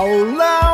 out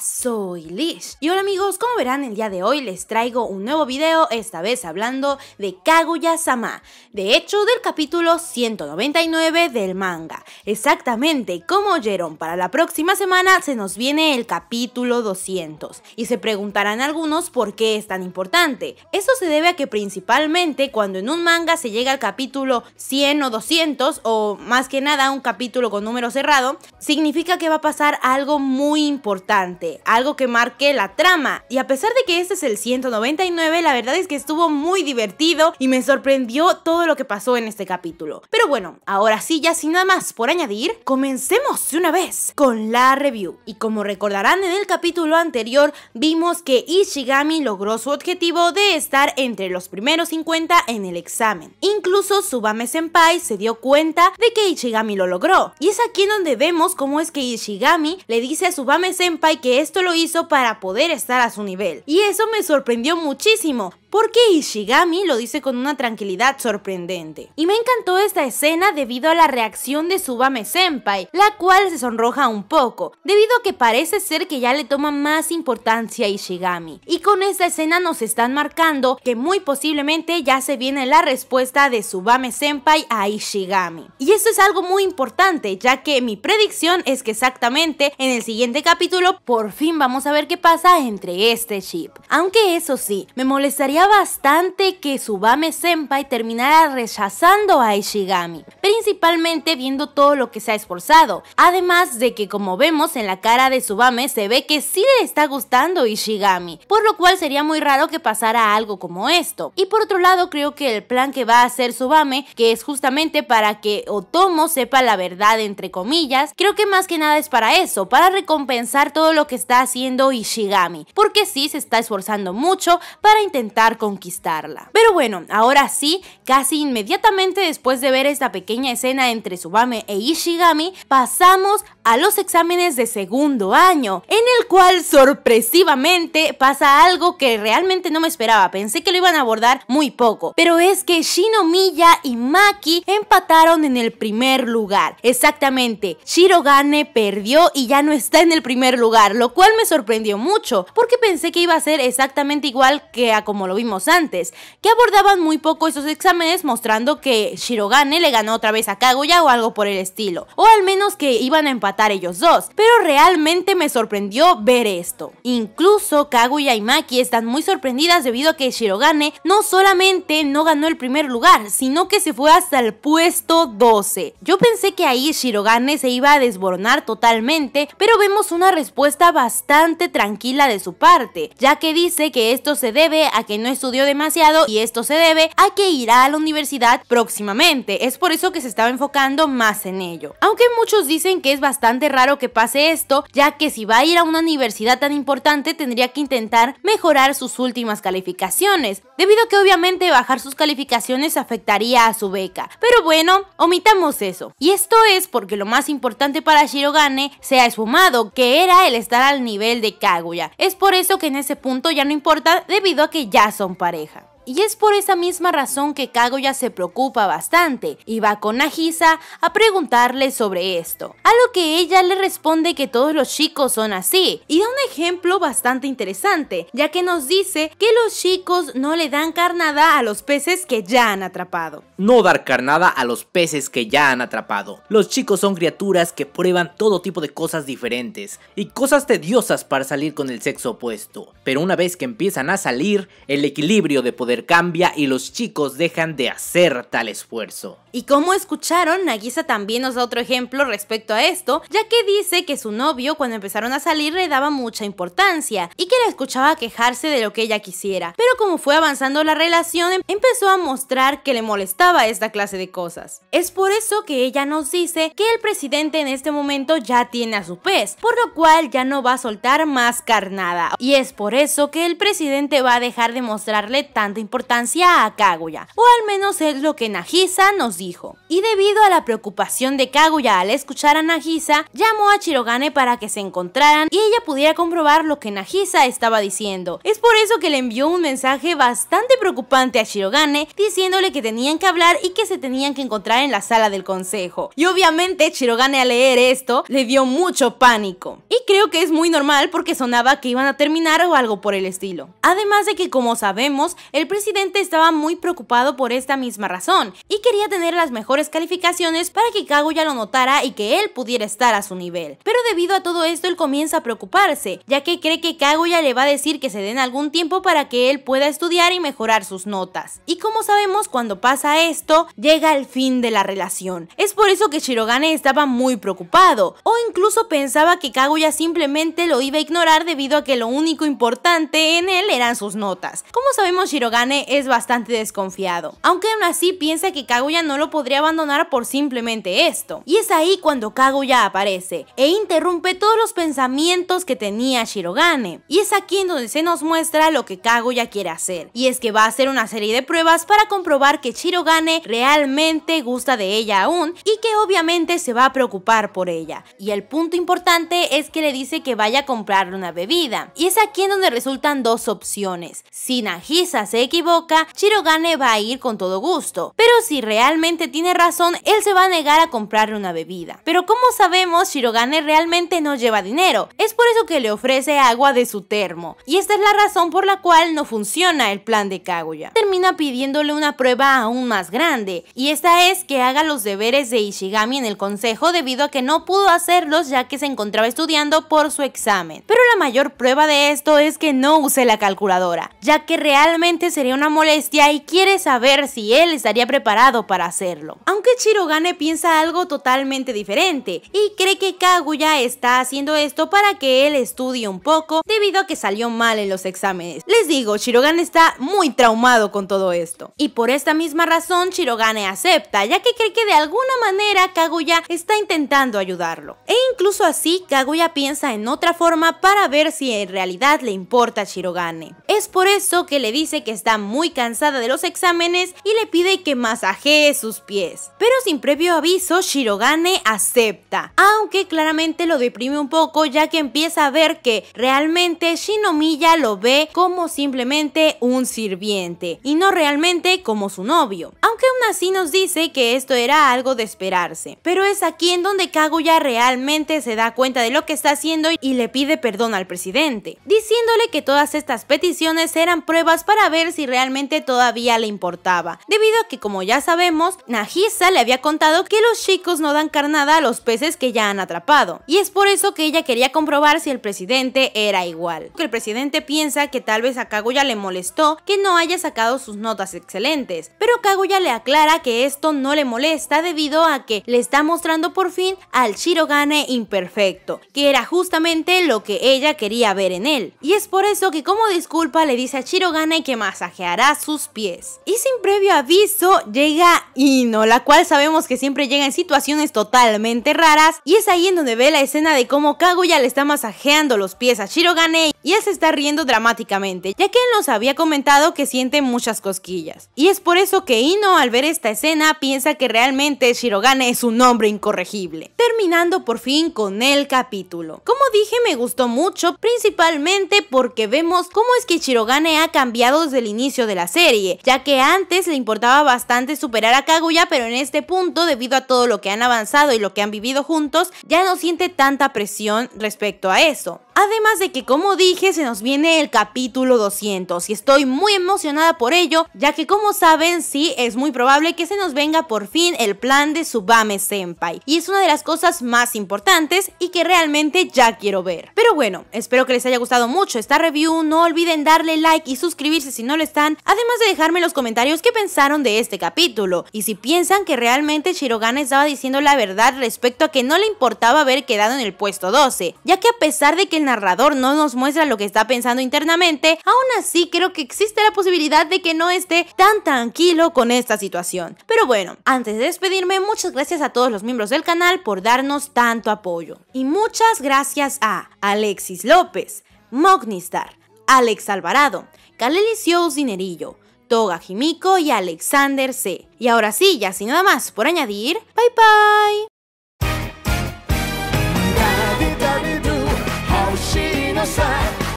soy Lish. Y hola amigos, como verán el día de hoy les traigo un nuevo video, esta vez hablando de Kaguya-sama, de hecho del capítulo 199 del manga. Exactamente, como oyeron, para la próxima semana se nos viene el capítulo 200. Y se preguntarán algunos por qué es tan importante. Eso se debe a que principalmente cuando en un manga se llega al capítulo 100 o 200, o más que nada un capítulo con número cerrado, significa que va a pasar algo muy importante algo que marque la trama. Y a pesar de que este es el 199, la verdad es que estuvo muy divertido y me sorprendió todo lo que pasó en este capítulo. Pero bueno, ahora sí, ya sin nada más por añadir, comencemos de una vez con la review. Y como recordarán en el capítulo anterior, vimos que Ishigami logró su objetivo de estar entre los primeros 50 en el examen. Incluso Subame Senpai se dio cuenta de que Ishigami lo logró. Y es aquí donde vemos cómo es que Ishigami le dice a Subame Senpai que esto lo hizo para poder estar a su nivel. Y eso me sorprendió muchísimo, porque Ishigami lo dice con una tranquilidad sorprendente. Y me encantó esta escena debido a la reacción de Subame Senpai, la cual se sonroja un poco, debido a que parece ser que ya le toma más importancia a Ishigami. Y con esta escena nos están marcando que muy posiblemente ya se viene la respuesta de Subame Senpai a Ishigami. Y eso es algo muy importante, ya que mi predicción es que exactamente en el siguiente capítulo por fin vamos a ver qué pasa entre este chip. Aunque eso sí, me molestaría bastante que Subame y terminara rechazando a Ishigami, principalmente viendo todo lo que se ha esforzado, además de que como vemos en la cara de Subame se ve que sí le está gustando Ishigami, por lo cual sería muy raro que pasara algo como esto. Y por otro lado creo que el plan que va a hacer Subame, que es justamente para que Otomo sepa la verdad entre comillas, creo que más que nada es para eso, para recompensar todo lo que está haciendo Ishigami, porque sí se está esforzando mucho para intentar conquistarla. Pero bueno, ahora sí, casi inmediatamente después de ver esta pequeña escena entre Subame e Ishigami, pasamos a los exámenes de segundo año, en el cual sorpresivamente pasa algo que realmente no me esperaba, pensé que lo iban a abordar muy poco, pero es que Shinomiya y Maki empataron en el primer lugar. Exactamente, Shirogane perdió y ya no está en el primer lugar, lo cual me sorprendió mucho, porque pensé que iba a ser exactamente igual que a como lo vimos antes, que abordaban muy poco esos exámenes mostrando que Shirogane le ganó otra vez a Kaguya o algo por el estilo, o al menos que iban a empatar ellos dos, pero realmente me sorprendió ver esto. Incluso Kaguya y Maki están muy sorprendidas debido a que Shirogane no solamente no ganó el primer lugar, sino que se fue hasta el puesto 12. Yo pensé que ahí Shirogane se iba a desbornar totalmente, pero vemos una respuesta bastante tranquila de su parte, ya que dice que esto se debe a que no estudió demasiado y esto se debe a que irá a la universidad próximamente. Es por eso que se estaba enfocando más en ello. Aunque muchos dicen que es bastante raro que pase esto, ya que si va a ir a una universidad tan importante tendría que intentar mejorar sus últimas calificaciones, debido a que obviamente bajar sus calificaciones afectaría a su beca. Pero bueno, omitamos eso. Y esto es porque lo más importante para Shirogane se ha esfumado, que era el estar al nivel de Kaguya. Es por eso que en ese punto ya no importa debido a que ya son pareja. Y es por esa misma razón que Kaguya se preocupa bastante y va con Nagisa a preguntarle sobre esto. A lo que ella le responde que todos los chicos son así y da un ejemplo bastante interesante, ya que nos dice que los chicos no le dan carnada a los peces que ya han atrapado. No dar carnada a los peces que ya han atrapado. Los chicos son criaturas que prueban todo tipo de cosas diferentes y cosas tediosas para salir con el sexo opuesto. Pero una vez que empiezan a salir, el equilibrio de poder cambia y los chicos dejan de hacer tal esfuerzo. Y como escucharon, Nagisa también nos da otro ejemplo respecto a esto, ya que dice que su novio cuando empezaron a salir le daba mucha importancia y que la escuchaba quejarse de lo que ella quisiera. Pero como fue avanzando la relación, em, empezó a mostrar que le molestaba esta clase de cosas. Es por eso que ella nos dice que el presidente en este momento ya tiene a su pez, por lo cual ya no va a soltar más carnada. Y es por eso que el presidente va a dejar de mostrarle tanto importancia a Kaguya, o al menos es lo que Nagisa nos dijo. Y debido a la preocupación de Kaguya al escuchar a Nagisa, llamó a Chirogane para que se encontraran y ella pudiera comprobar lo que Nagisa estaba diciendo. Es por eso que le envió un mensaje bastante preocupante a Shirogane diciéndole que tenían que hablar y que se tenían que encontrar en la sala del consejo. Y obviamente Shirogane al leer esto le dio mucho pánico. Y creo que es muy normal porque sonaba que iban a terminar o algo por el estilo. Además de que como sabemos, el presidente estaba muy preocupado por esta misma razón y quería tener las mejores calificaciones para que Kaguya lo notara y que él pudiera estar a su nivel. Pero debido a todo esto él comienza a preocuparse, ya que cree que Kaguya le va a decir que se den algún tiempo para que él pueda estudiar y mejorar sus notas. Y como sabemos, cuando pasa esto, llega el fin de la relación. Es por eso que Shirogane estaba muy preocupado, o incluso pensaba que Kaguya simplemente lo iba a ignorar debido a que lo único importante en él eran sus notas. Como sabemos, Shirogane es bastante desconfiado, aunque aún así piensa que Kaguya no lo podría abandonar por simplemente esto. Y es ahí cuando Kaguya aparece e interrumpe todos los pensamientos que tenía Shirogane. Y es aquí en donde se nos muestra lo que Kaguya quiere hacer, y es que va a hacer una serie de pruebas para comprobar que Shirogane realmente gusta de ella aún y que obviamente se va a preocupar por ella. Y el punto importante es que le dice que vaya a comprarle una bebida. Y es aquí en donde resultan dos opciones. sin Nagisa se equivoca, Shirogane va a ir con todo gusto. Pero si realmente tiene razón, él se va a negar a comprarle una bebida. Pero como sabemos, Shirogane realmente no lleva dinero. Es por eso que le ofrece agua de su termo. Y esta es la razón por la cual no funciona el plan de Kaguya. Termina pidiéndole una prueba aún más grande. Y esta es que haga los deberes de Ishigami en el consejo debido a que no pudo hacerlos ya que se encontraba estudiando por su examen. Pero la mayor prueba de esto es que no use la calculadora, ya que realmente se sería una molestia y quiere saber si él estaría preparado para hacerlo. Aunque Shirogane piensa algo totalmente diferente y cree que Kaguya está haciendo esto para que él estudie un poco debido a que salió mal en los exámenes. Les digo, Shirogane está muy traumado con todo esto. Y por esta misma razón Shirogane acepta, ya que cree que de alguna manera Kaguya está intentando ayudarlo. E incluso así Kaguya piensa en otra forma para ver si en realidad le importa a Shirogane. Es por eso que le dice que está muy cansada de los exámenes y le pide que masajee sus pies. Pero sin previo aviso, Shirogane acepta, aunque claramente lo deprime un poco ya que empieza a ver que realmente Shinomiya lo ve como simplemente un sirviente y no realmente como su novio que aún así nos dice que esto era algo de esperarse. Pero es aquí en donde Kaguya realmente se da cuenta de lo que está haciendo y le pide perdón al presidente, diciéndole que todas estas peticiones eran pruebas para ver si realmente todavía le importaba, debido a que como ya sabemos, Nagisa le había contado que los chicos no dan carnada a los peces que ya han atrapado, y es por eso que ella quería comprobar si el presidente era igual. Que el presidente piensa que tal vez a Kaguya le molestó que no haya sacado sus notas excelentes, pero Kaguya le aclara que esto no le molesta debido a que le está mostrando por fin al Shirogane imperfecto, que era justamente lo que ella quería ver en él. Y es por eso que como disculpa le dice a Shirogane que masajeará sus pies. Y sin previo aviso llega Ino, la cual sabemos que siempre llega en situaciones totalmente raras y es ahí en donde ve la escena de cómo Kaguya le está masajeando los pies a Shirogane y él se está riendo dramáticamente, ya que él nos había comentado que siente muchas cosquillas. Y es por eso que Ino al ver esta escena piensa que realmente Shirogane es un hombre incorregible. Terminando por fin con el capítulo. Como dije me gustó mucho, principalmente porque vemos cómo es que Shirogane ha cambiado desde el inicio de la serie, ya que antes le importaba bastante superar a Kaguya, pero en este punto, debido a todo lo que han avanzado y lo que han vivido juntos, ya no siente tanta presión respecto a eso. Además de que como dije se nos viene el capítulo 200 y estoy muy emocionada por ello ya que como saben sí es muy probable que se nos venga por fin el plan de Subame Senpai y es una de las cosas más importantes y que realmente ya quiero ver. Pero bueno, espero que les haya gustado mucho esta review, no olviden darle like y suscribirse si no lo están, además de dejarme en los comentarios qué pensaron de este capítulo y si piensan que realmente Shirogane estaba diciendo la verdad respecto a que no le importaba haber quedado en el puesto 12, ya que a pesar de que el narrador no nos muestra lo que está pensando internamente, aún así creo que existe la posibilidad de que no esté tan tranquilo con esta situación. Pero bueno, antes de despedirme, muchas gracias a todos los miembros del canal por darnos tanto apoyo. Y muchas gracias a Alexis López, Mognistar, Alex Alvarado, Kaleli Zinerillo, Dinerillo, Toga Jimico y Alexander C. Y ahora sí, ya sin nada más por añadir, bye bye.